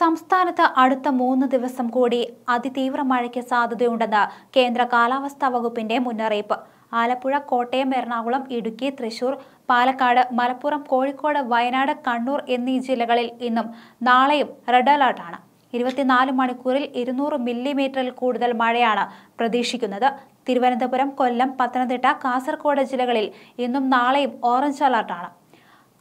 സംസ്ഥാനത്ത് അടുത്ത മൂന്ന് ദിവസം കൂടി അതിതീവ്ര മഴയ്ക്ക് സാധ്യതയുണ്ടെന്ന് കേന്ദ്ര കാലാവസ്ഥാ വകുപ്പിന്റെ മുന്നറിയിപ്പ് ആലപ്പുഴ കോട്ടയം എറണാകുളം ഇടുക്കി തൃശൂർ പാലക്കാട് മലപ്പുറം കോഴിക്കോട് വയനാട് കണ്ണൂർ എന്നീ ജില്ലകളിൽ ഇന്നും നാളെയും റെഡ് അലർട്ടാണ് ഇരുപത്തിനാല് മണിക്കൂറിൽ ഇരുന്നൂറ് മില്ലിമീറ്ററിൽ കൂടുതൽ മഴയാണ് പ്രതീക്ഷിക്കുന്നത് തിരുവനന്തപുരം കൊല്ലം പത്തനംതിട്ട കാസർഗോഡ് ജില്ലകളിൽ ഇന്നും നാളെയും ഓറഞ്ച് അലർട്ടാണ്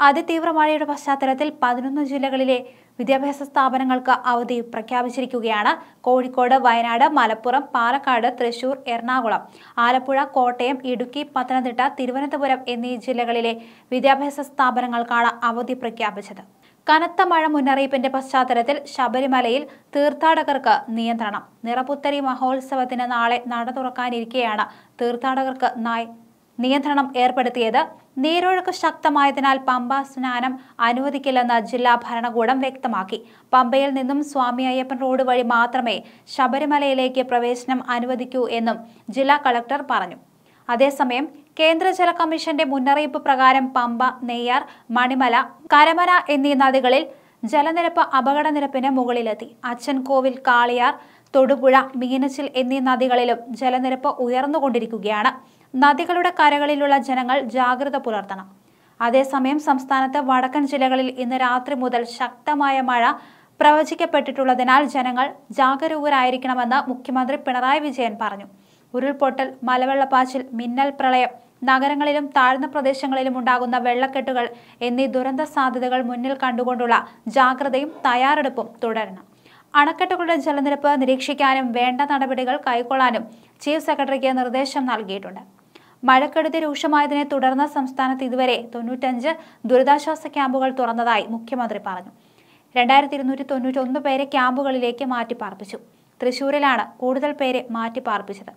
അതിതീവ്ര മഴയുടെ പശ്ചാത്തലത്തിൽ പതിനൊന്ന് ജില്ലകളിലെ വിദ്യാഭ്യാസ സ്ഥാപനങ്ങൾക്ക് അവധി പ്രഖ്യാപിച്ചിരിക്കുകയാണ് കോഴിക്കോട് വയനാട് മലപ്പുറം പാലക്കാട് തൃശൂർ എറണാകുളം ആലപ്പുഴ കോട്ടയം ഇടുക്കി പത്തനംതിട്ട തിരുവനന്തപുരം എന്നീ ജില്ലകളിലെ വിദ്യാഭ്യാസ സ്ഥാപനങ്ങൾക്കാണ് അവധി പ്രഖ്യാപിച്ചത് കനത്ത മഴ മുന്നറിയിപ്പിന്റെ പശ്ചാത്തലത്തിൽ ശബരിമലയിൽ തീർത്ഥാടകർക്ക് നിയന്ത്രണം നിറപുത്തരി മഹോത്സവത്തിന് നാളെ നട തുറക്കാനിരിക്കെയാണ് തീർത്ഥാടകർക്ക് നായ് നിയന്ത്രണം ഏർപ്പെടുത്തിയത് നീരൊഴുക്ക് ശക്തമായതിനാൽ പമ്പ സ്നാനം അനുവദിക്കില്ലെന്ന് ജില്ലാ ഭരണകൂടം വ്യക്തമാക്കി പമ്പയിൽ നിന്നും സ്വാമി അയ്യപ്പൻ റോഡ് വഴി മാത്രമേ ശബരിമലയിലേക്ക് പ്രവേശനം അനുവദിക്കൂ എന്നും ജില്ലാ കളക്ടർ പറഞ്ഞു അതേസമയം കേന്ദ്ര ജല കമ്മീഷന്റെ മുന്നറിയിപ്പ് പ്രകാരം പമ്പ നെയ്യാർ മണിമല കരമന എന്നീ നദികളിൽ ജലനിരപ്പ് അപകട നിരപ്പിന് മുകളിലെത്തി അച്ഛൻകോവിൽ കാളിയാർ തൊടുപുഴ മീനച്ചിൽ എന്നീ നദികളിലും ജലനിരപ്പ് ഉയർന്നുകൊണ്ടിരിക്കുകയാണ് നദികളുടെ കരകളിലുള്ള ജനങ്ങൾ ജാഗ്രത പുലർത്തണം അതേസമയം സംസ്ഥാനത്ത് വടക്കൻ ജില്ലകളിൽ ഇന്ന് രാത്രി മുതൽ ശക്തമായ മഴ പ്രവചിക്കപ്പെട്ടിട്ടുള്ളതിനാൽ ജനങ്ങൾ ജാഗരൂകരായിരിക്കണമെന്ന് മുഖ്യമന്ത്രി പിണറായി വിജയൻ പറഞ്ഞു ഉരുൾപൊട്ടൽ മലവെള്ളപ്പാച്ചിൽ മിന്നൽ പ്രളയം നഗരങ്ങളിലും താഴ്ന്ന പ്രദേശങ്ങളിലും ഉണ്ടാകുന്ന വെള്ളക്കെട്ടുകൾ എന്നീ ദുരന്ത സാധ്യതകൾ മുന്നിൽ കണ്ടുകൊണ്ടുള്ള ജാഗ്രതയും തയ്യാറെടുപ്പും തുടരണം അണക്കെട്ടുകളുടെ ജലനിരപ്പ് നിരീക്ഷിക്കാനും വേണ്ട നടപടികൾ കൈക്കൊള്ളാനും ചീഫ് സെക്രട്ടറിക്ക് നിർദ്ദേശം നൽകിയിട്ടുണ്ട് മഴക്കെടുതി രൂക്ഷമായതിനെ തുടർന്ന് സംസ്ഥാനത്ത് ഇതുവരെ തൊണ്ണൂറ്റഞ്ച് ദുരിതാശ്വാസ ക്യാമ്പുകൾ തുറന്നതായി മുഖ്യമന്ത്രി പറഞ്ഞു രണ്ടായിരത്തി ഇരുന്നൂറ്റി ഒന്ന് പേരെ ക്യാമ്പുകളിലേക്ക് മാറ്റിപ്പാർപ്പിച്ചു തൃശൂരിലാണ് കൂടുതൽ പേരെ മാറ്റിപ്പാർപ്പിച്ചത്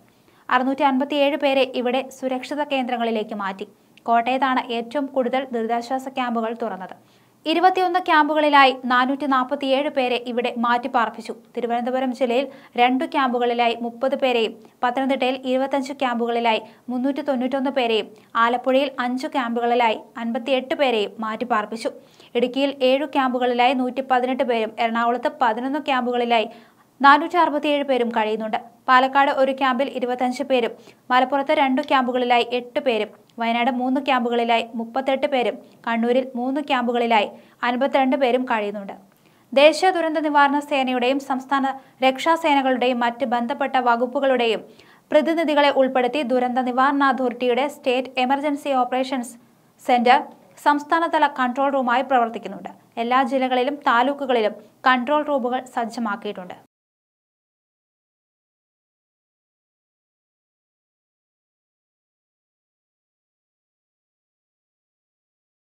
അറുന്നൂറ്റി അൻപത്തിയേഴ് പേരെ ഇവിടെ സുരക്ഷിത കേന്ദ്രങ്ങളിലേക്ക് മാറ്റി കോട്ടയത്താണ് ഏറ്റവും കൂടുതൽ ദുരിതാശ്വാസ ക്യാമ്പുകൾ തുറന്നത് ഇരുപത്തിയൊന്ന് ക്യാമ്പുകളിലായി നാനൂറ്റി നാൽപ്പത്തിയേഴ് പേരെ ഇവിടെ മാറ്റിപ്പാർപ്പിച്ചു തിരുവനന്തപുരം ജില്ലയിൽ രണ്ടു ക്യാമ്പുകളിലായി മുപ്പത് പേരെയും പത്തനംതിട്ടയിൽ ഇരുപത്തഞ്ച് ക്യാമ്പുകളിലായി മുന്നൂറ്റി തൊണ്ണൂറ്റൊന്ന് പേരെയും ആലപ്പുഴയിൽ അഞ്ച് ക്യാമ്പുകളിലായി അൻപത്തിയെട്ട് പേരെയും മാറ്റിപ്പാർപ്പിച്ചു ഇടുക്കിയിൽ ഏഴു ക്യാമ്പുകളിലായി നൂറ്റി പതിനെട്ട് പേരും എറണാകുളത്ത് പതിനൊന്ന് ക്യാമ്പുകളിലായി നാനൂറ്റി അറുപത്തിയേഴ് പേരും കഴിയുന്നുണ്ട് പാലക്കാട് ഒരു ക്യാമ്പിൽ ഇരുപത്തഞ്ച് പേരും മലപ്പുറത്ത് രണ്ടു ക്യാമ്പുകളിലായി എട്ട് പേരും വയനാട് മൂന്ന് ക്യാമ്പുകളിലായി മുപ്പത്തെട്ട് പേരും കണ്ണൂരിൽ മൂന്ന് ക്യാമ്പുകളിലായി അൻപത്തിരണ്ട് പേരും കഴിയുന്നുണ്ട് ദേശീയ ദുരന്ത നിവാരണ സേനയുടെയും സംസ്ഥാന രക്ഷാസേനകളുടെയും മറ്റ് ബന്ധപ്പെട്ട വകുപ്പുകളുടെയും പ്രതിനിധികളെ ഉൾപ്പെടുത്തി ദുരന്ത നിവാരണ അതോറിറ്റിയുടെ സ്റ്റേറ്റ് എമർജൻസി ഓപ്പറേഷൻസ് സെന്റർ സംസ്ഥാനതല കൺട്രോൾ റൂമായി പ്രവർത്തിക്കുന്നുണ്ട് എല്ലാ ജില്ലകളിലും താലൂക്കുകളിലും കൺട്രോൾ റൂമുകൾ സജ്ജമാക്കിയിട്ടുണ്ട്